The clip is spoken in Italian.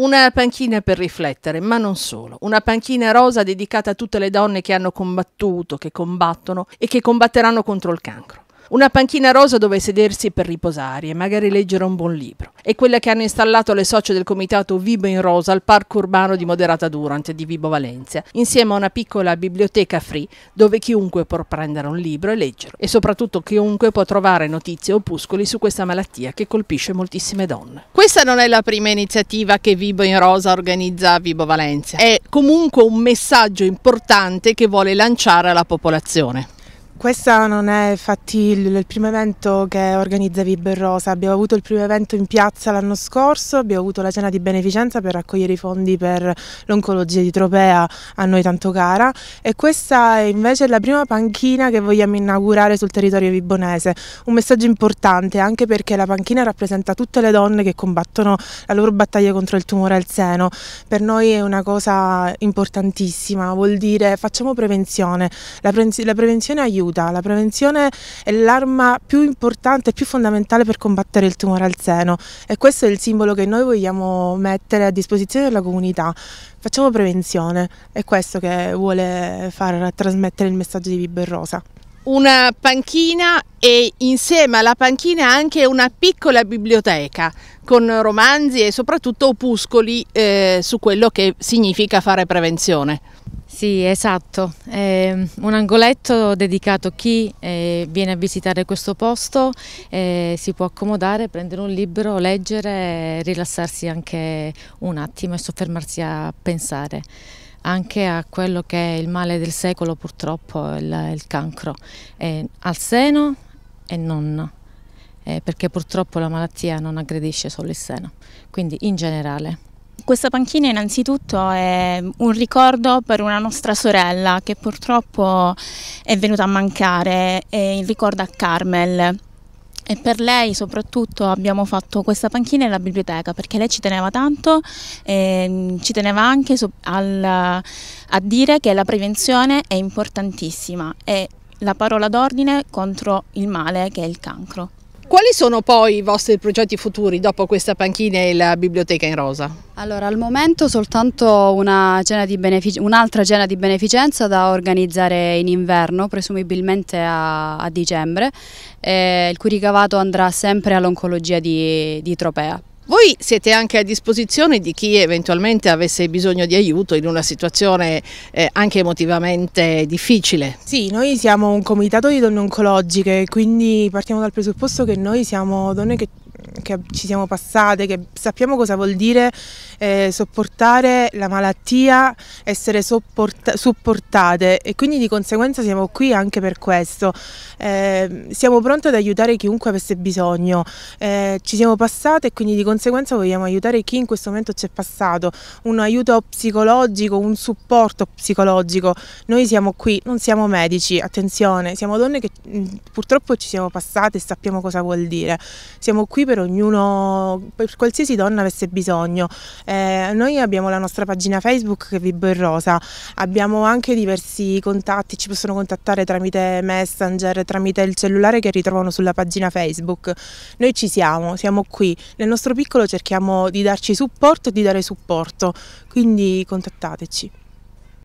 Una panchina per riflettere, ma non solo. Una panchina rosa dedicata a tutte le donne che hanno combattuto, che combattono e che combatteranno contro il cancro. Una panchina rosa dove sedersi per riposare e magari leggere un buon libro. È quella che hanno installato le socie del comitato Vibo in Rosa al parco urbano di Moderata Durant di Vibo Valencia, insieme a una piccola biblioteca free dove chiunque può prendere un libro e leggerlo. E soprattutto chiunque può trovare notizie e opuscoli su questa malattia che colpisce moltissime donne. Questa non è la prima iniziativa che Vibo in Rosa organizza a Vibo Valencia. È comunque un messaggio importante che vuole lanciare alla popolazione. Questo non è infatti il, il primo evento che organizza Rosa, Abbiamo avuto il primo evento in piazza l'anno scorso, abbiamo avuto la cena di beneficenza per raccogliere i fondi per l'oncologia di Tropea a noi tanto cara e questa è invece la prima panchina che vogliamo inaugurare sul territorio vibonese. Un messaggio importante anche perché la panchina rappresenta tutte le donne che combattono la loro battaglia contro il tumore al seno. Per noi è una cosa importantissima, vuol dire facciamo prevenzione. La, pre la prevenzione aiuta aiuta. La prevenzione è l'arma più importante e più fondamentale per combattere il tumore al seno e questo è il simbolo che noi vogliamo mettere a disposizione della comunità. Facciamo prevenzione, è questo che vuole far trasmettere il messaggio di Vibo e Rosa una panchina e insieme alla panchina anche una piccola biblioteca con romanzi e soprattutto opuscoli eh, su quello che significa fare prevenzione. Sì, esatto, è un angoletto dedicato a chi eh, viene a visitare questo posto, eh, si può accomodare, prendere un libro, leggere, rilassarsi anche un attimo e soffermarsi a pensare anche a quello che è il male del secolo purtroppo, il, il cancro, eh, al seno e non, eh, perché purtroppo la malattia non aggredisce solo il seno, quindi in generale. Questa panchina innanzitutto è un ricordo per una nostra sorella che purtroppo è venuta a mancare, è il ricordo a Carmel e per lei soprattutto abbiamo fatto questa panchina e la biblioteca perché lei ci teneva tanto e ehm, ci teneva anche al, a dire che la prevenzione è importantissima e la parola d'ordine contro il male che è il cancro. Quali sono poi i vostri progetti futuri dopo questa panchina e la biblioteca in rosa? Allora, al momento soltanto un'altra cena, un cena di beneficenza da organizzare in inverno, presumibilmente a, a dicembre, eh, il cui ricavato andrà sempre all'oncologia di, di Tropea. Voi siete anche a disposizione di chi eventualmente avesse bisogno di aiuto in una situazione eh, anche emotivamente difficile? Sì, noi siamo un comitato di donne oncologiche, quindi partiamo dal presupposto che noi siamo donne che che ci siamo passate, che sappiamo cosa vuol dire eh, sopportare la malattia, essere sopporta supportate e quindi di conseguenza siamo qui anche per questo. Eh, siamo pronte ad aiutare chiunque avesse bisogno, eh, ci siamo passate e quindi di conseguenza vogliamo aiutare chi in questo momento ci è passato, un aiuto psicologico, un supporto psicologico. Noi siamo qui, non siamo medici, attenzione, siamo donne che mh, mm, purtroppo ci siamo passate e sappiamo cosa vuol dire. Siamo qui per ognuno, per qualsiasi donna avesse bisogno. Eh, noi abbiamo la nostra pagina Facebook che è Vibo in Rosa, abbiamo anche diversi contatti, ci possono contattare tramite Messenger, tramite il cellulare che ritrovano sulla pagina Facebook. Noi ci siamo, siamo qui. Nel nostro piccolo cerchiamo di darci supporto e di dare supporto, quindi contattateci.